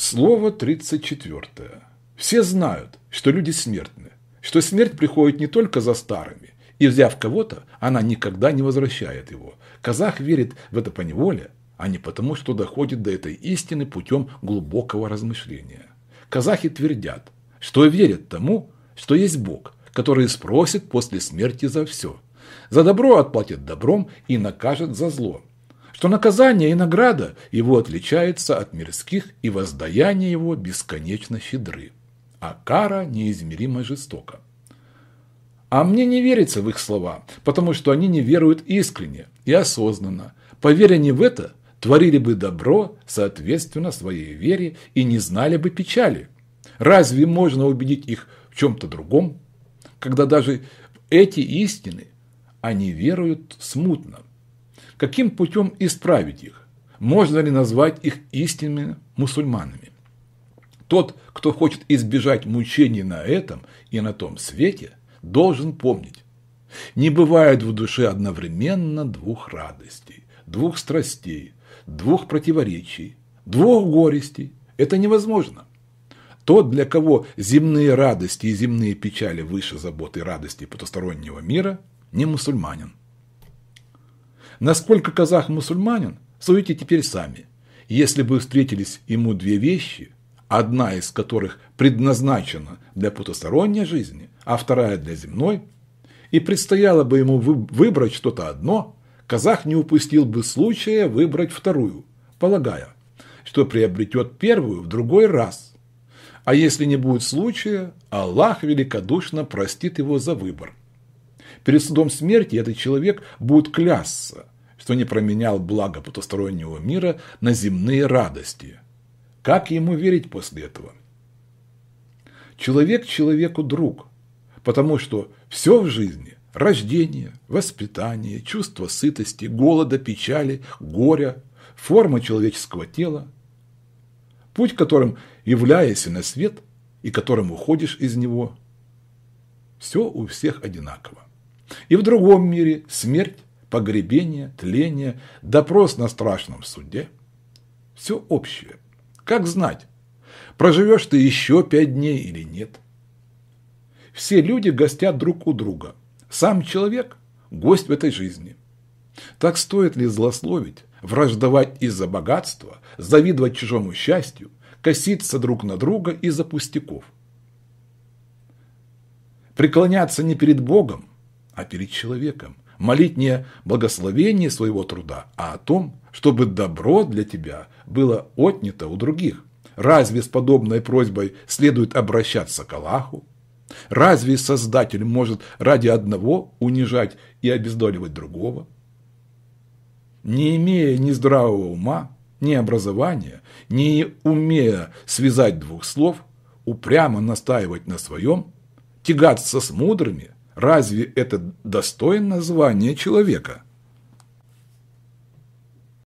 Слово 34. Все знают, что люди смертны, что смерть приходит не только за старыми, и взяв кого-то, она никогда не возвращает его. Казах верит в это поневоле, а не потому, что доходит до этой истины путем глубокого размышления. Казахи твердят, что верят тому, что есть Бог, который спросит после смерти за все. За добро отплатит добром и накажет за зло что наказание и награда его отличаются от мирских, и воздаяние его бесконечно щедры, а кара неизмеримо жестока. А мне не верится в их слова, потому что они не веруют искренне и осознанно. Поверя не в это, творили бы добро, соответственно, своей вере и не знали бы печали. Разве можно убедить их в чем-то другом, когда даже эти истины они веруют смутно? каким путем исправить их? Можно ли назвать их истинными мусульманами? Тот, кто хочет избежать мучений на этом и на том свете, должен помнить, не бывает в душе одновременно двух радостей, двух страстей, двух противоречий, двух горестей. Это невозможно. Тот, для кого земные радости и земные печали выше заботы и радости потустороннего мира, не мусульманин. Насколько казах мусульманин, судите теперь сами. Если бы встретились ему две вещи, одна из которых предназначена для потусторонней жизни, а вторая для земной, и предстояло бы ему выбрать что-то одно, казах не упустил бы случая выбрать вторую, полагая, что приобретет первую в другой раз. А если не будет случая, Аллах великодушно простит его за выбор. Перед судом смерти этот человек будет клясться, что не променял благо потустороннего мира на земные радости. Как ему верить после этого? Человек человеку друг, потому что все в жизни – рождение, воспитание, чувство сытости, голода, печали, горя, форма человеческого тела, путь которым являешься на свет и которым уходишь из него – все у всех одинаково. И в другом мире смерть, погребение, тление, допрос на страшном суде. Все общее. Как знать, проживешь ты еще пять дней или нет. Все люди гостят друг у друга. Сам человек – гость в этой жизни. Так стоит ли злословить, враждовать из-за богатства, завидовать чужому счастью, коситься друг на друга из-за пустяков? Преклоняться не перед Богом, а перед человеком. Молить не благословение своего труда, а о том, чтобы добро для тебя было отнято у других. Разве с подобной просьбой следует обращаться к Аллаху? Разве Создатель может ради одного унижать и обездоливать другого? Не имея ни здравого ума, ни образования, не умея связать двух слов, упрямо настаивать на своем, тягаться с мудрыми – Разве это достойно звания человека?